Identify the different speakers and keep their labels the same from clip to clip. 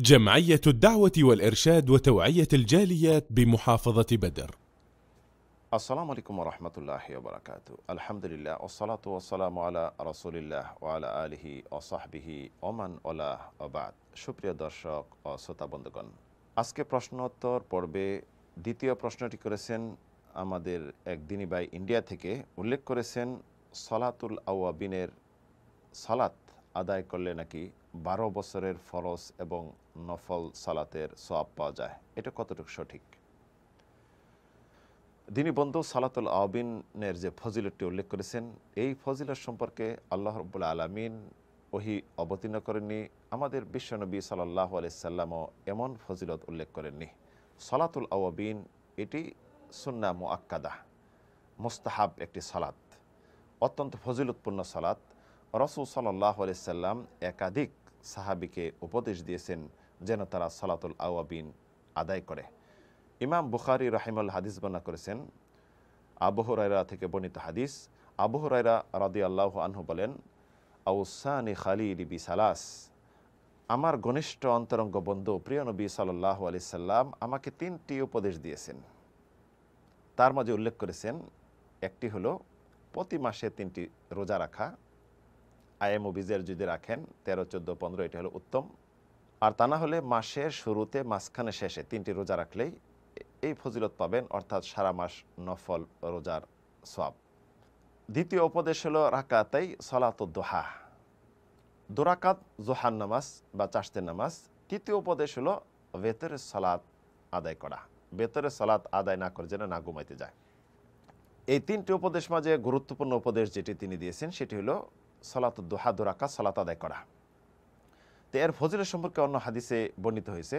Speaker 1: جمعية الدعوة والإرشاد وتوعية الجاليات بمحافظة بدر السلام عليكم ورحمة الله وبركاته الحمد لله والصلاة والسلام على رسول الله وعلى آله وصحبه ومن والاه وبعد সুপ্রিয় দর্শক ও শ্রোতা বন্ধুগণ আজকে প্রশ্নোত্তর পর্বে দ্বিতীয় প্রশ্নটি করেছেন আমাদের একদিনই বাই ইন্ডিয়া থেকে উল্লেখ করেছেন সলাতুল আওয়াবিনের সালাত আদায় করলে নাকি বারো বছরের ফরজ এবং নফল সালাতের সোয়াব পাওয়া যায় এটা কতটুকু সঠিক দিনী বন্ধু সালাতুল আবিনের যে ফজিলতটি উল্লেখ করেছেন এই ফজিলত সম্পর্কে আল্লাহ রব্বুল্লা আলমিন ওহি অবতীর্ণ করেননি আমাদের বিশ্বনবী সাল্লাহ সাল্লামও এমন ফজিলত উল্লেখ করেননি সালাতুল আওয়াবিন এটি সুন্না আক্কাদা মোস্তাহাব একটি সালাত অত্যন্ত ফজিলতপূর্ণ সালাত রসুল সাল্লাহ একাধিক সাহাবিকে উপদেশ দিয়েছেন যেন তারা সালাতুল আওয়াবিন আদায় করে ইমাম বুখারি রাহিমুল হাদিস বর্ণনা করেছেন আবহ রায়রা থেকে বর্ণিত হাদিস রায়রা রাদি আল্লাহ আনহু বলেন আউসানি খালি রিবি সালাস আমার ঘনিষ্ঠ অন্তরঙ্গ বন্ধু প্রিয় নবী সাল্লাহ আলি সাল্লাম আমাকে তিনটি উপদেশ দিয়েছেন তার মাঝে উল্লেখ করেছেন একটি হলো প্রতি মাসে তিনটি রোজা রাখা আইএম বিজের যদি রাখেন তেরো চোদ্দো পনেরো এটা হলো উত্তম আর তা না হলে মাসের শুরুতে মাঝখানে শেষে তিনটি রোজা রাখলেই এই ফজিলত পাবেন অর্থাৎ সারা মাস নফল রোজার সব দ্বিতীয় উপদেশ হলো রাকাতাই সলাত দোহা দোরাকাত জোহান নামাজ বা চাষতে নামাজ তৃতীয় উপদেশ হলো বেতরে সলাদ আদায় করা বেতরে সলাদ আদায় না করে যেন না ঘুমাইতে যায় এই তিনটি উপদেশ মাঝে গুরুত্বপূর্ণ উপদেশ যেটি তিনি দিয়েছেন সেটি হলো সালাত দোহা দোরাকা সালাত আদায় করা তো এর ফজিলের সম্পর্কে অন্য হাদিসে বর্ণিত হয়েছে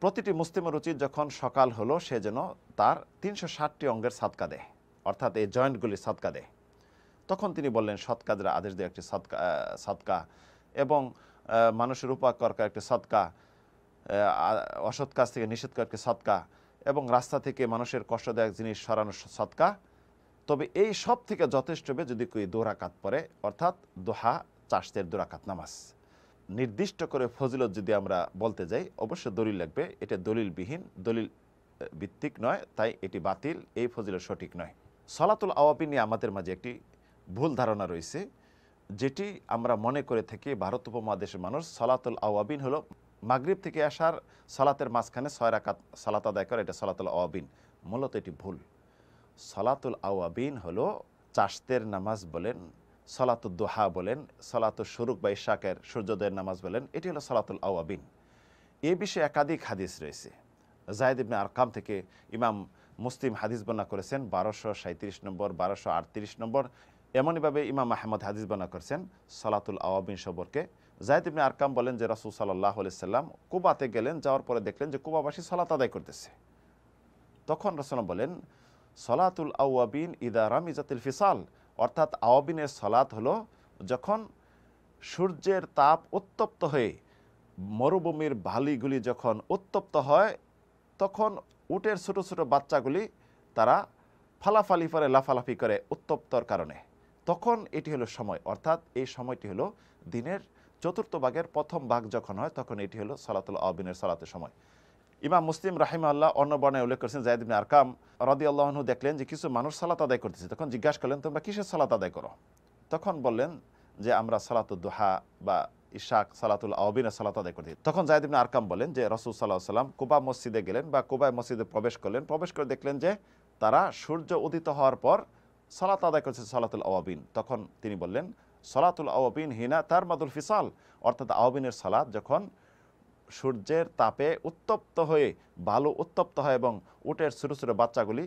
Speaker 1: প্রতিটি মুসলিমের উচিত যখন সকাল হলো সে যেন তার তিনশো ষাটটি অঙ্গের সাদকা দেয় অর্থাৎ এই জয়েন্টগুলি সাদকা দেয় তখন তিনি বললেন সৎকাজরা আদেশ দেয় একটি সৎকা সৎকা এবং মানুষের উপাকরকার একটি সৎকা অসৎ কাজ থেকে নিষেধ করা একটি সৎকা এবং রাস্তা থেকে মানুষের কষ্টদায়ক জিনিস সরানোর সৎকা তবে এই সব থেকে যথেষ্ট হবে যদি কেউ দোরাকাত পরে অর্থাৎ দোহা চাষের দোরাকাত নামাজ নির্দিষ্ট করে ফজিলত যদি আমরা বলতে যাই অবশ্য দলিল লাগবে এটা দলিলবিহীন দলিল ভিত্তিক নয় তাই এটি বাতিল এই ফজিলত সঠিক নয় সলাতুল আওয়াবি নিয়ে আমাদের মাঝে একটি ভুল ধারণা রয়েছে যেটি আমরা মনে করে থাকি ভারত উপমহাদেশের মানুষ সলাতুল আওয়াবিন হলো মাগরীব থেকে আসার সালাতের মাঝখানে ছয় রাকাত সালাত আদায় করে এটা সলাতুল আওয়াবিন মূলত এটি ভুল সলাতুল আওয়াবিন হলো চাষদের নামাজ বলেন সলাতুল দোহা বলেন সলাতুল শরুক বা ইশাকের সূর্যোদয়ের নামাজ বলেন এটি হলো সলাতুল আওয়াবিন এ বিষয়ে একাধিক হাদিস রয়েছে জায়দ ইবনে আরকাম থেকে ইমাম মুসলিম হাদিস বর্ণনা করেছেন বারোশো সাঁত্রিশ নম্বর বারোশো আটত্রিশ নম্বর এমনইভাবে ইমাম আহমদ হাদিস বর্ণনা করেছেন সলাতুল আওয়াবিন সম্পর্কে জায়দ ইবনে আরকাম বলেন যে রসুল সাল্লাহ সাল্লাম কুবাতে গেলেন যাওয়ার পরে দেখলেন যে কুবাবাসী সলাত আদায় করতেছে তখন রসলাম বলেন সলাতুল আউয়াবিন ইদা রামিজাতিল ফিসাল অর্থাৎ আওয়াবিনের সলাত হল যখন সূর্যের তাপ উত্তপ্ত হয়ে মরুভূমির বালিগুলি যখন উত্তপ্ত হয় তখন উটের ছোট ছোট বাচ্চাগুলি তারা ফালাফালি করে লাফালাফি করে উত্তপ্তর কারণে তখন এটি হলো সময় অর্থাৎ এই সময়টি হলো দিনের চতুর্থ ভাগের প্রথম ভাগ যখন হয় তখন এটি হলো সলাতুল আবিনের সলাতের সময় ইমাম মুসলিম রাহিম আল্লাহ অন্য বর্ণায় উল্লেখ করেছেন জায়দিন আরকাম রদি আল্লাহনু দেখলেন যে কিছু মানুষ সালাত আদায় করতেছে তখন জিজ্ঞাসা করলেন তোমরা কিসের সালাত আদায় করো তখন বললেন যে আমরা সালাতুল দোহা বা ইশাক সালাতুল আহবিনা সালাত আদায় করতে তখন জায়দিন আরকাম বলেন যে রসুল সাল্লাহ সাল্লাম কুবা মসজিদে গেলেন বা কুবায় মসজিদে প্রবেশ করলেন প্রবেশ করে দেখলেন যে তারা সূর্য উদিত হওয়ার পর সালাত আদায় করছে সালাতুল আওয়াবিন তখন তিনি বললেন সালাতুল আওয়াবিন হিনা তার মাদুল ফিসাল অর্থাৎ আওবিনের সালাত যখন সূর্যের তাপে উত্তপ্ত হয়ে বালু উত্তপ্ত হয় এবং উটের ছোটো ছোটো বাচ্চাগুলি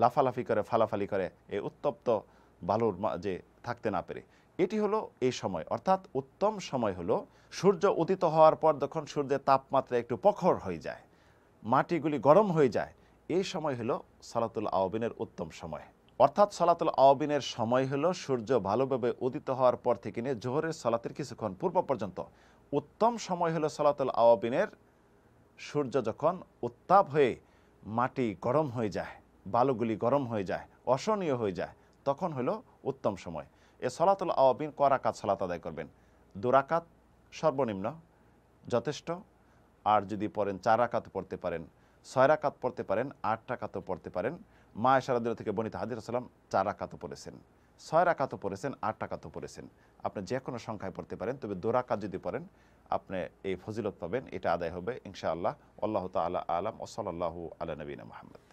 Speaker 1: লাফালাফি করে ফালাফালি করে এই উত্তপ্ত বালুর যে থাকতে না পেরে এটি হলো এই সময় অর্থাৎ উত্তম সময় হলো সূর্য উদিত হওয়ার পর যখন সূর্যের তাপমাত্রা একটু প্রখর হয়ে যায় মাটিগুলি গরম হয়ে যায় এই সময় হলো সালাতুল আওবিনের উত্তম সময় অর্থাৎ সলাতুল আওবিনের সময় হলো সূর্য ভালোভাবে উদিত হওয়ার পর থেকে নিয়ে জোহরের সলাতের কিছুক্ষণ পূর্ব পর্যন্ত উত্তম সময় হলো সলাতুল আওয়াবিনের সূর্য যখন উত্তাপ হয়ে মাটি গরম হয়ে যায় বালুগুলি গরম হয়ে যায় অসহনীয় হয়ে যায় তখন হলো উত্তম সময় এ সলাতুল আওয়াবিন করাকাত সলাত আদায় করবেন দুরাকাত সর্বনিম্ন যথেষ্ট আর যদি পড়েন চার আকাত পড়তে পারেন ছয় রাকাত পড়তে পারেন আট টাকাতও পড়তে পারেন মা এসারাদুল্লাহ থেকে বনিত হাজির আসসালাম চার রাকাতও পড়েছেন ছয় রাকাতও পড়েছেন আট টাকাতও পড়েছেন আপনি যে কোনো সংখ্যায় পড়তে পারেন তবে দোরাকাত যদি পড়েন আপনি এই ফজিলত পাবেন এটা আদায় হবে ইনশাআল্লাহ আল্লাহ তালা আলাম আল্লাহ আলা নবীনা মোহাম্মদ